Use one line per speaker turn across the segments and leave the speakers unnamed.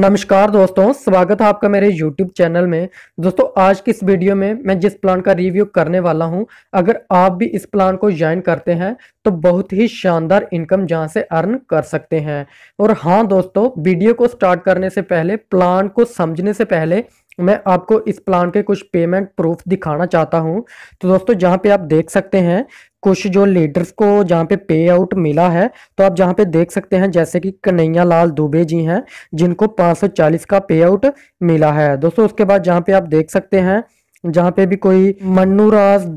नमस्कार दोस्तों स्वागत है आपका मेरे YouTube चैनल में दोस्तों आज की इस वीडियो में मैं जिस प्लान का रिव्यू करने वाला हूं अगर आप भी इस प्लान को ज्वाइन करते हैं तो बहुत ही शानदार इनकम जहां से अर्न कर सकते हैं और हाँ दोस्तों वीडियो को स्टार्ट करने से पहले प्लान को समझने से पहले मैं आपको इस प्लान के कुछ पेमेंट प्रूफ दिखाना चाहता हूं तो दोस्तों जहां पे आप देख सकते हैं कुछ जो लीडर्स को जहाँ पे पे आउट मिला है तो आप जहाँ पे देख सकते हैं जैसे कि कन्हैया लाल दुबे जी हैं जिनको 540 का पे आउट मिला है दोस्तों उसके बाद जहाँ पे आप देख सकते हैं जहाँ पे भी कोई मन्नू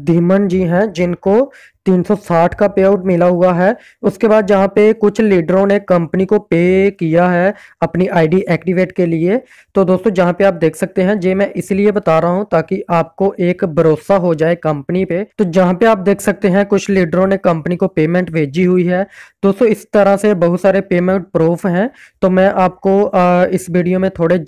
धीमन जी हैं जिनको 360 का पे आउट मिला हुआ है उसके बाद जहाँ पे कुछ लीडरों ने कंपनी को पे किया है अपनी आईडी एक्टिवेट के लिए तो दोस्तों जहाँ पे आप देख सकते हैं ये मैं इसलिए बता रहा हूँ ताकि आपको एक भरोसा हो जाए कंपनी पे तो जहाँ पे आप देख सकते हैं कुछ लीडरों ने कंपनी को पेमेंट भेजी हुई है दोस्तों इस तरह से बहुत सारे पेमेंट प्रूफ हैं तो मैं आपको इस वीडियो में थोड़े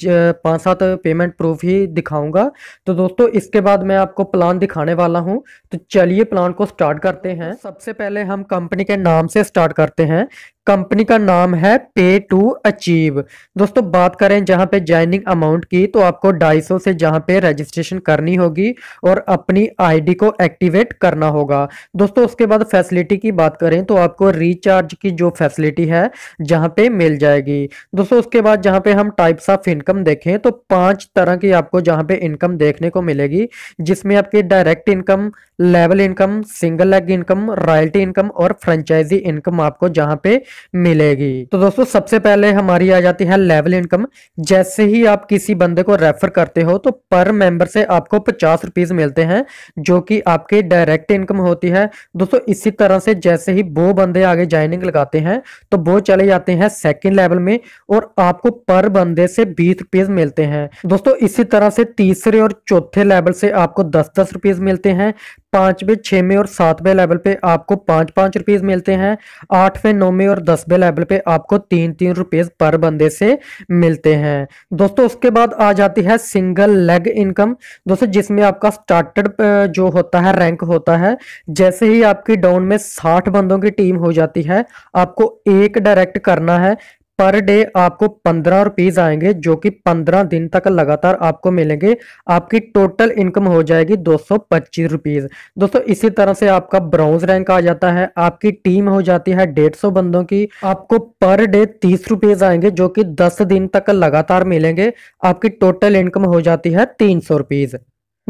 पाँच सात पेमेंट प्रूफ ही दिखाऊंगा तो दोस्तों इसके बाद मैं आपको प्लान दिखाने वाला हूँ तो चलिए प्लान को स्टार्ट कर करते हैं तो सबसे पहले हम कंपनी के नाम से स्टार्ट करते हैं कंपनी का नाम है पे टू अचीव दोस्तों बात करें जहां पे ज्वाइनिंग अमाउंट की तो आपको 250 से जहां पे रजिस्ट्रेशन करनी होगी और अपनी आईडी को एक्टिवेट करना होगा दोस्तों उसके बाद फैसिलिटी की बात करें तो आपको रिचार्ज की जो फैसिलिटी है जहां पे मिल जाएगी दोस्तों उसके बाद जहां पे हम टाइप्स ऑफ इनकम देखें तो पांच तरह की आपको जहां पे इनकम देखने को मिलेगी जिसमें आपकी direct income level income single leg income royalty income और फ्रेंचाइजी इनकम आपको जहां पे मिलेगी तो दोस्तों सबसे पहले हमारी आ जाती है लेवल इनकम जैसे ही आप किसी बंदे को रेफर करते हो तो पर मेंबर से आपको पचास रुपीज मिलते हैं जो कि आपकी डायरेक्ट इनकम होती है दोस्तों इसी तरह से जैसे ही वो बंदे आगे ज्वाइनिंग लगाते हैं तो वो चले जाते हैं सेकेंड लेवल में और आपको पर बंदे से बीस रुपीज मिलते हैं दोस्तों इसी तरह से तीसरे और चौथे लेवल से आपको दस दस रुपीज मिलते हैं पाँचवें छवें और सातवें लेवल पे आपको पाँच पाँच रुपीज़ मिलते हैं आठवें नौवें और दसवें लेवल पे आपको तीन तीन रुपीज़ पर बंदे से मिलते हैं दोस्तों उसके बाद आ जाती है सिंगल लेग इनकम दोस्तों जिसमें आपका स्टार्टेड जो होता है रैंक होता है जैसे ही आपकी डाउन में साठ बंदों की टीम हो जाती है आपको एक डायरेक्ट करना है पर डे आपको पंद्रह रुपीज आएंगे जो कि पंद्रह दिन तक लगातार आपको मिलेंगे आपकी टोटल इनकम हो जाएगी दो सौ पच्चीस रुपीज दोस्तों इसी तरह से आपका ब्राउज रैंक आ जाता है आपकी टीम हो जाती है डेढ़ सौ बंदों की आपको पर डे तीस रुपीज आएंगे जो कि दस दिन तक लगातार मिलेंगे आपकी टोटल इनकम हो जाती है तीन सौ रुपीज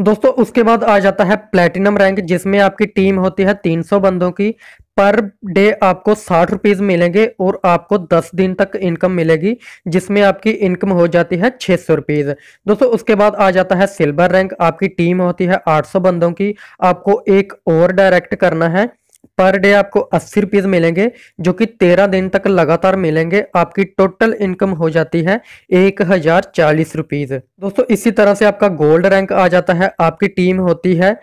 दोस्तों उसके बाद आ जाता है प्लेटिनम रैंक जिसमें आपकी टीम होती है 300 बंदों की पर डे आपको साठ रुपीज मिलेंगे और आपको दस दिन तक इनकम मिलेगी जिसमें आपकी इनकम हो जाती है छह सौ रुपीज दोस्तों उसके बाद आ जाता है सिल्वर रैंक आपकी टीम होती है आठ सौ बंदों की आपको एक और डायरेक्ट करना है पर डे आपको अस्सी रुपीज मिलेंगे जो कि तेरह दिन तक लगातार मिलेंगे आपकी टोटल इनकम हो जाती है एक हजार चालीस रुपीज दोस्तों इसी तरह से आपका गोल्ड रैंक आ जाता है आपकी टीम होती है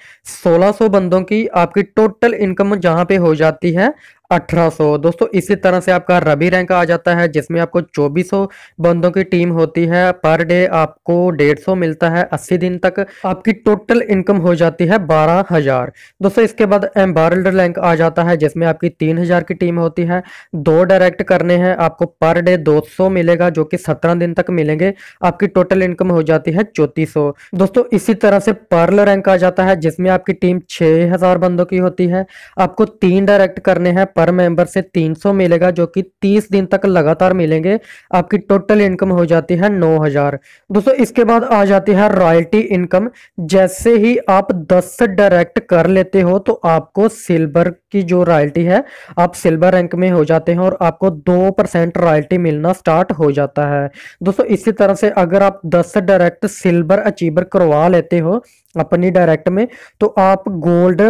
सोलह सौ बंदों की आपकी टोटल इनकम जहां पे हो जाती है 1800 दोस्तों इसी तरह से आपका रबी रैंक आ जाता है जिसमें आपको 2400 बंदों की टीम होती है पर डे आपको 150 मिलता है 80 दिन तक आपकी टोटल इनकम हो जाती है 12000 दोस्तों इसके बाद एम्बार्ल्ड रैंक आ जाता है जिसमें आपकी 3000 की टीम होती है दो डायरेक्ट करने हैं आपको पर डे 200 मिलेगा जो कि सत्रह दिन तक मिलेंगे आपकी टोटल इनकम हो जाती है चौतीस दोस्तों इसी तरह से पर्ल रैंक आ जाता है जिसमें आपकी टीम छह बंदों की होती है आपको तीन डायरेक्ट करने हैं पर मेंबर से 300 मिलेगा जो कि 30 दिन तक लगातार मिलेंगे आपकी टोटल इनकम हो जाती है 9000 दोस्तों इसके बाद आ जाती है रॉयल्टी इनकम जैसे ही आप 10 डायरेक्ट कर लेते हो तो आपको सिल्वर की जो रॉयल्टी है आप सिल्वर रैंक में हो जाते हैं और आपको दो परसेंट रॉयल्टी मिलना स्टार्ट हो जाता है दोस्तों इसी तरह से अगर आप दस डायरेक्ट सिल्वर अचीवर करवा लेते हो अपनी डायरेक्ट में तो आप गोल्ड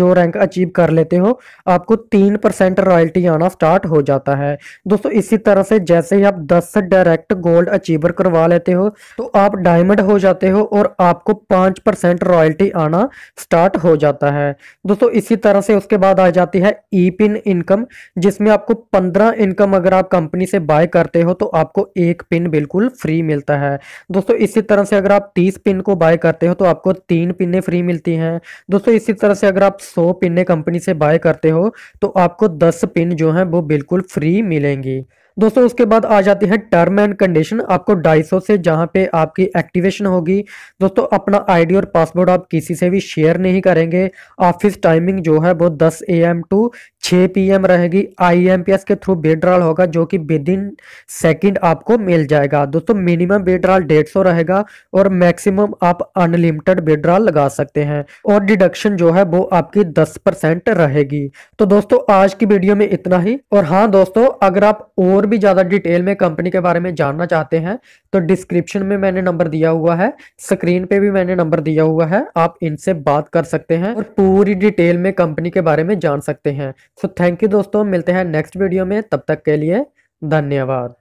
जो रैंक अचीव कर लेते हो आपको तीन परसेंट रॉयल्टी आना स्टार्ट हो जाता है दोस्तों इसी तरह से जैसे ही आप दस डायरेक्ट गोल्ड अचीवर करवा लेते हो तो आप डायमंड हो जाते हो और आपको पाँच परसेंट रॉयल्टी आना स्टार्ट हो जाता है दोस्तों इसी तरह से उसके बाद आ जाती है ई पिन इनकम जिसमें आपको पंद्रह इनकम अगर आप कंपनी से बाय करते हो तो आपको एक पिन बिल्कुल फ्री मिलता है दोस्तों इसी तरह से अगर आप तीस पिन को बाय करते हो तो आपको तीन पिने फ्री मिलती हैं दोस्तों इसी तरह से अगर आप सौ पिने कंपनी से बाय करते हो तो आप आपको 10 पिन जो है वो बिल्कुल फ्री मिलेंगी दोस्तों उसके बाद आ जाती है टर्म एंड कंडीशन आपको सौ से जहां पे आपकी एक्टिवेशन होगी दोस्तों अपना आईडी और पासवर्ड आप किसी से भी शेयर नहीं करेंगे ऑफिस टाइमिंग जो है वो 10 एम टू छः पी रहेगी आईएमपीएस के थ्रू बेड्रॉल होगा जो कि विद इन सेकेंड आपको मिल जाएगा दोस्तों मिनिमम बेड्रॉल डेढ़ सौ रहेगा और मैक्सिमम आप अनलिमिटेड बेड्रॉल लगा सकते हैं और डिडक्शन जो है वो आपकी दस परसेंट रहेगी तो दोस्तों आज की वीडियो में इतना ही और हाँ दोस्तों अगर आप और भी ज़्यादा डिटेल में कंपनी के बारे में जानना चाहते हैं तो डिस्क्रिप्शन में मैंने नंबर दिया हुआ है स्क्रीन पे भी मैंने नंबर दिया हुआ है आप इनसे बात कर सकते हैं और पूरी डिटेल में कंपनी के बारे में जान सकते हैं सो थैंक यू दोस्तों मिलते हैं नेक्स्ट वीडियो में तब तक के लिए धन्यवाद